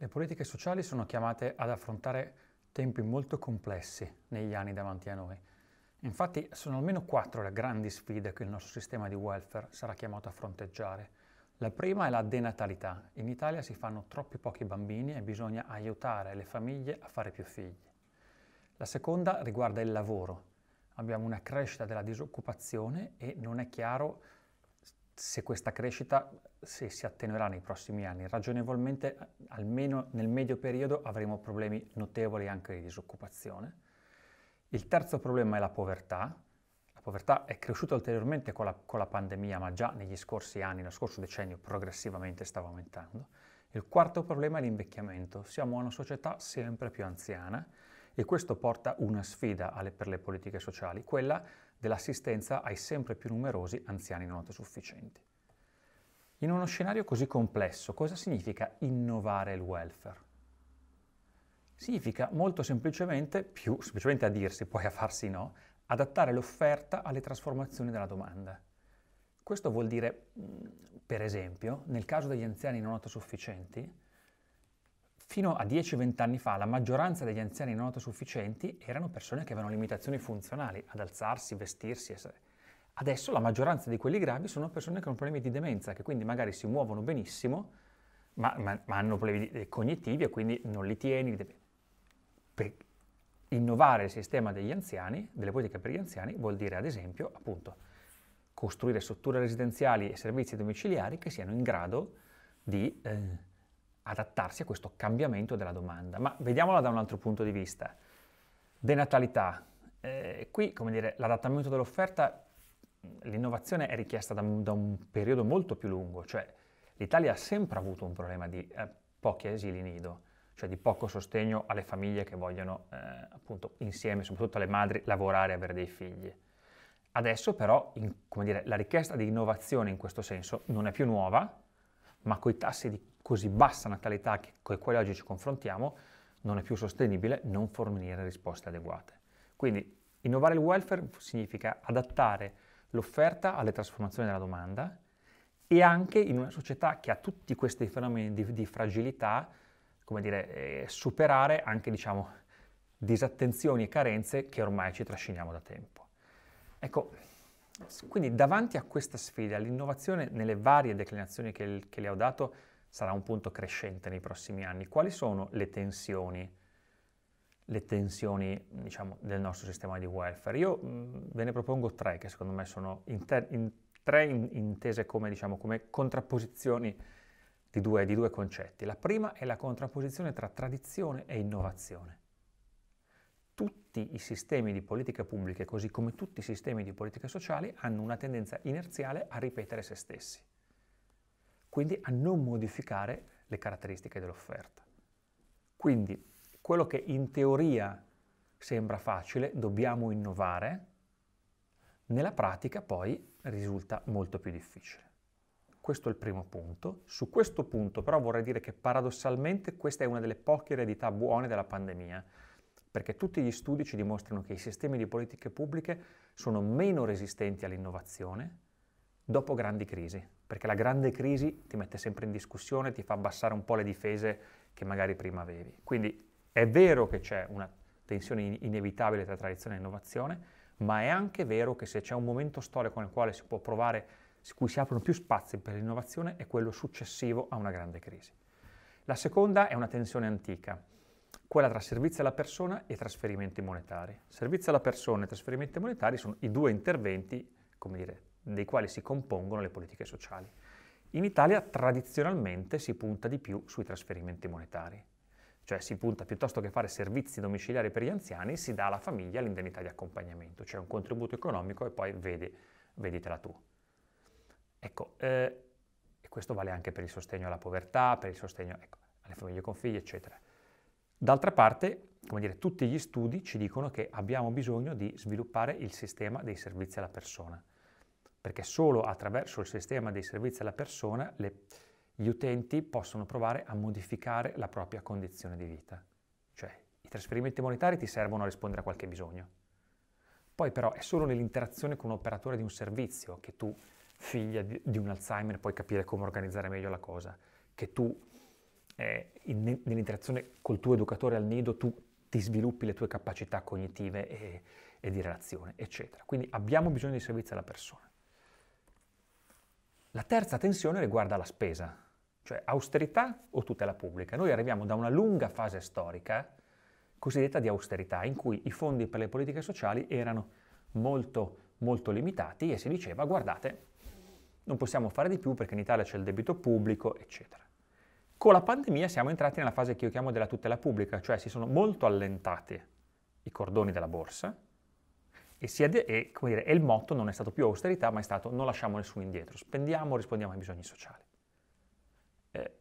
Le politiche sociali sono chiamate ad affrontare tempi molto complessi negli anni davanti a noi. Infatti sono almeno quattro le grandi sfide che il nostro sistema di welfare sarà chiamato a fronteggiare. La prima è la denatalità. In Italia si fanno troppi pochi bambini e bisogna aiutare le famiglie a fare più figli. La seconda riguarda il lavoro. Abbiamo una crescita della disoccupazione e non è chiaro se questa crescita se si attenuerà nei prossimi anni, ragionevolmente almeno nel medio periodo avremo problemi notevoli anche di disoccupazione. Il terzo problema è la povertà. La povertà è cresciuta ulteriormente con la, con la pandemia, ma già negli scorsi anni, nello scorso decennio, progressivamente stava aumentando. Il quarto problema è l'invecchiamento. Siamo una società sempre più anziana e questo porta una sfida alle, per le politiche sociali, quella dell'assistenza ai sempre più numerosi anziani non autosufficienti. In uno scenario così complesso, cosa significa innovare il welfare? Significa molto semplicemente, più semplicemente a dirsi, poi a farsi no, adattare l'offerta alle trasformazioni della domanda. Questo vuol dire, mm, per esempio, nel caso degli anziani non autosufficienti, Fino a 10-20 anni fa la maggioranza degli anziani non autosufficienti erano persone che avevano limitazioni funzionali ad alzarsi, vestirsi, essere. Adesso la maggioranza di quelli gravi sono persone che hanno problemi di demenza, che quindi magari si muovono benissimo, ma, ma, ma hanno problemi eh, cognitivi e quindi non li tieni. Per innovare il sistema degli anziani, delle politiche per gli anziani, vuol dire ad esempio appunto costruire strutture residenziali e servizi domiciliari che siano in grado di eh, adattarsi a questo cambiamento della domanda. Ma vediamola da un altro punto di vista. Denatalità. Eh, qui, come dire, l'adattamento dell'offerta, l'innovazione è richiesta da, da, un periodo molto più lungo, cioè l'Italia ha sempre avuto un problema di eh, pochi asili nido, cioè di poco sostegno alle famiglie che vogliono eh, appunto insieme, soprattutto alle madri, lavorare e avere dei figli. Adesso però, in, dire, la richiesta di innovazione in questo senso non è più nuova, ma con i tassi di così bassa natalità che, con i quali oggi ci confrontiamo, non è più sostenibile non fornire risposte adeguate. Quindi innovare il welfare significa adattare l'offerta alle trasformazioni della domanda e anche in una società che ha tutti questi fenomeni di, di fragilità, come dire, eh, superare anche, diciamo, disattenzioni e carenze che ormai ci trasciniamo da tempo. Ecco, quindi davanti a questa sfida l'innovazione nelle varie declinazioni che, che le ho dato sarà un punto crescente nei prossimi anni. Quali sono le tensioni? le tensioni diciamo, del nostro sistema di welfare. Io mm, ve ne propongo tre che secondo me sono inter- in, tre in, intese come, diciamo, come contrapposizioni di due, di due concetti. La prima è la contrapposizione tra tradizione e innovazione tutti i sistemi di politiche pubbliche, così come tutti i sistemi di politiche sociali, hanno una tendenza inerziale a ripetere se stessi, quindi a non modificare le caratteristiche dell'offerta. Quindi quello che in teoria sembra facile, dobbiamo innovare, nella pratica poi risulta molto più difficile. Questo è il primo punto. Su questo punto però vorrei dire che paradossalmente questa è una delle poche eredità buone della pandemia perché tutti gli studi ci dimostrano che i sistemi di politiche pubbliche sono meno resistenti all'innovazione dopo grandi crisi, perché la grande crisi ti mette sempre in discussione, ti fa abbassare un po' le difese che magari prima avevi. Quindi è vero che c'è una tensione inevitabile tra tradizione e innovazione, ma è anche vero che se c'è un momento storico nel quale si può provare, su cui si aprono più spazi per l'innovazione, è quello successivo a una grande crisi. La seconda è una tensione antica quella tra servizi alla persona e trasferimenti monetari. Servizio alla persona e trasferimenti monetari sono i due interventi, dire, dei quali si compongono le politiche sociali. In Italia tradizionalmente si punta di più sui trasferimenti monetari, cioè si punta piuttosto che fare servizi domiciliari per gli anziani, si dà alla famiglia l'indennità di accompagnamento, cioè un contributo economico e poi vedi, veditela tu. Ecco, eh, e questo vale anche per il sostegno alla povertà, per il sostegno ecco, alle famiglie con figli, eccetera. D'altra parte, come dire, tutti gli studi ci dicono che abbiamo bisogno di sviluppare il sistema dei servizi alla persona, perché solo attraverso il sistema dei servizi alla persona le, gli utenti possono provare a modificare la propria condizione di vita. Cioè, i trasferimenti monetari ti servono a rispondere a qualche bisogno. Poi però è solo nell'interazione con un operatore di un servizio che tu, figlia di, di un Alzheimer, puoi capire come organizzare meglio la cosa, che tu eh, in, nell'interazione col tuo educatore al nido tu ti sviluppi le tue capacità cognitive e, e di relazione, eccetera. Quindi abbiamo bisogno di servizi alla persona. La terza tensione riguarda la spesa, cioè austerità o tutela pubblica. Noi arriviamo da una lunga fase storica cosiddetta di austerità, in cui i fondi per le politiche sociali erano molto, molto limitati e si diceva guardate, non possiamo fare di più perché in Italia c'è il debito pubblico, eccetera. Con la pandemia siamo entrati nella fase che io chiamo della tutela pubblica, cioè si sono molto allentati i cordoni della borsa e, de- e, dire, e il motto non è stato più austerità, ma è stato non lasciamo nessuno indietro, spendiamo, rispondiamo ai bisogni sociali. Eh,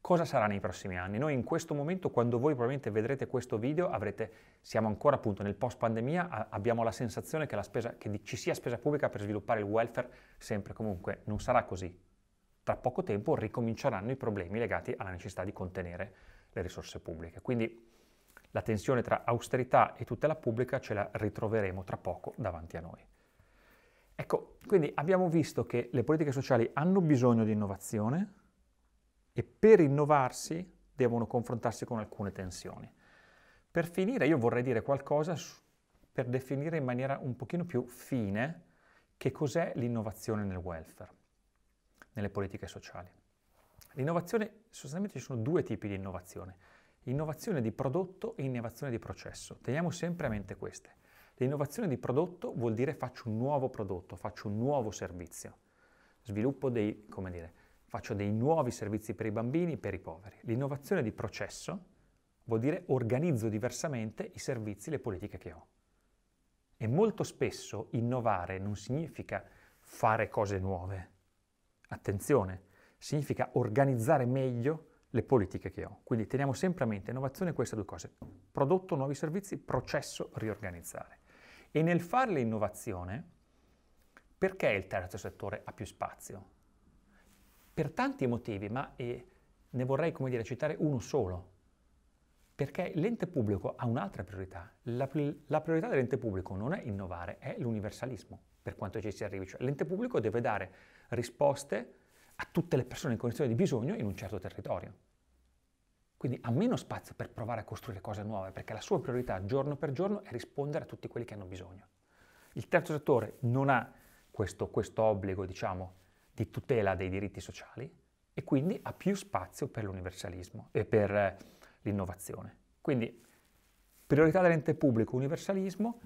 cosa sarà nei prossimi anni? Noi in questo momento, quando voi probabilmente vedrete questo video, avrete, siamo ancora appunto nel post pandemia, a- abbiamo la sensazione che, la spesa, che ci sia spesa pubblica per sviluppare il welfare sempre, comunque non sarà così, tra poco tempo ricominceranno i problemi legati alla necessità di contenere le risorse pubbliche. Quindi la tensione tra austerità e tutela pubblica ce la ritroveremo tra poco davanti a noi. Ecco, quindi abbiamo visto che le politiche sociali hanno bisogno di innovazione e per innovarsi devono confrontarsi con alcune tensioni. Per finire io vorrei dire qualcosa per definire in maniera un pochino più fine che cos'è l'innovazione nel welfare nelle politiche sociali. L'innovazione, sostanzialmente ci sono due tipi di innovazione, innovazione di prodotto e innovazione di processo. Teniamo sempre a mente queste. L'innovazione di prodotto vuol dire faccio un nuovo prodotto, faccio un nuovo servizio, sviluppo dei, come dire, faccio dei nuovi servizi per i bambini, per i poveri. L'innovazione di processo vuol dire organizzo diversamente i servizi, le politiche che ho. E molto spesso innovare non significa fare cose nuove, Attenzione, significa organizzare meglio le politiche che ho. Quindi teniamo sempre a mente innovazione queste due cose, prodotto, nuovi servizi, processo, riorganizzare. E nel fare l'innovazione, perché il terzo settore ha più spazio? Per tanti motivi, ma eh, ne vorrei come dire, citare uno solo, perché l'ente pubblico ha un'altra priorità. La, la, priorità dell'ente pubblico non è innovare, è l'universalismo, per quanto ci si arrivi. Cioè, l'ente pubblico deve dare risposte a tutte le persone in condizioni di bisogno in un certo territorio. Quindi ha meno spazio per provare a costruire cose nuove, perché la sua priorità giorno per giorno è rispondere a tutti quelli che hanno bisogno. Il terzo settore non ha questo, questo obbligo, diciamo, di tutela dei diritti sociali e quindi ha più spazio per l'universalismo e per eh, l'innovazione. Quindi priorità dell'ente pubblico, universalismo,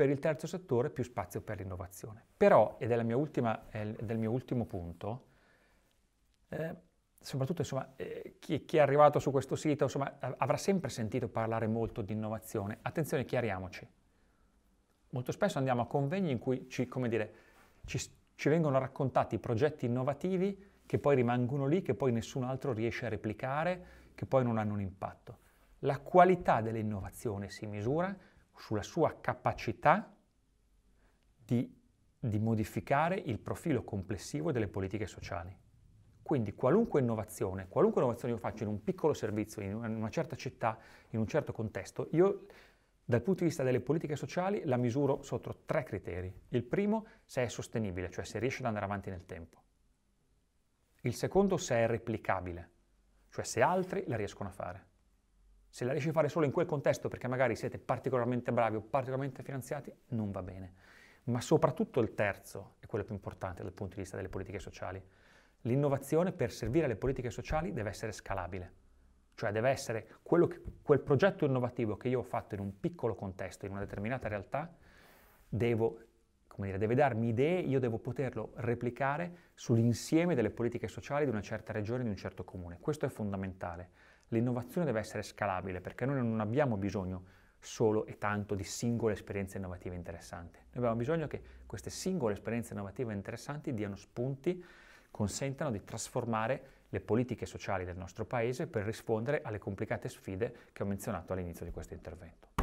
per il terzo settore più spazio per l'innovazione. Però, ed è, ultima, è eh, il mio ultimo punto, eh, soprattutto insomma, eh, chi, chi, è arrivato su questo sito insomma, avrà sempre sentito parlare molto di innovazione. Attenzione, chiariamoci. Molto spesso andiamo a convegni in cui ci, dire, ci, ci vengono raccontati progetti innovativi che poi rimangono lì, che poi nessun altro riesce a replicare, che poi non hanno un impatto. La qualità dell'innovazione si misura sulla sua capacità di, di modificare il profilo complessivo delle politiche sociali. Quindi qualunque innovazione, qualunque innovazione io faccio in un piccolo servizio, in una certa città, in un certo contesto, io dal punto di vista delle politiche sociali la misuro sotto tre criteri. Il primo, se è sostenibile, cioè se riesce ad andare avanti nel tempo. Il secondo, se è replicabile, cioè se altri la riescono a fare. Se la riesci a fare solo in quel contesto perché magari siete particolarmente bravi o particolarmente finanziati, non va bene. Ma soprattutto il terzo è quello più importante dal punto di vista delle politiche sociali. L'innovazione per servire alle politiche sociali deve essere scalabile, cioè deve essere che, quel progetto innovativo che io ho fatto in un piccolo contesto, in una determinata realtà, devo Dire, deve darmi idee, io devo poterlo replicare sull'insieme delle politiche sociali di una certa regione, di un certo comune. Questo è fondamentale. L'innovazione deve essere scalabile perché noi non abbiamo bisogno solo e tanto di singole esperienze innovative interessanti. Noi abbiamo bisogno che queste singole esperienze innovative interessanti diano spunti, consentano di trasformare le politiche sociali del nostro Paese per rispondere alle complicate sfide che ho menzionato all'inizio di questo intervento.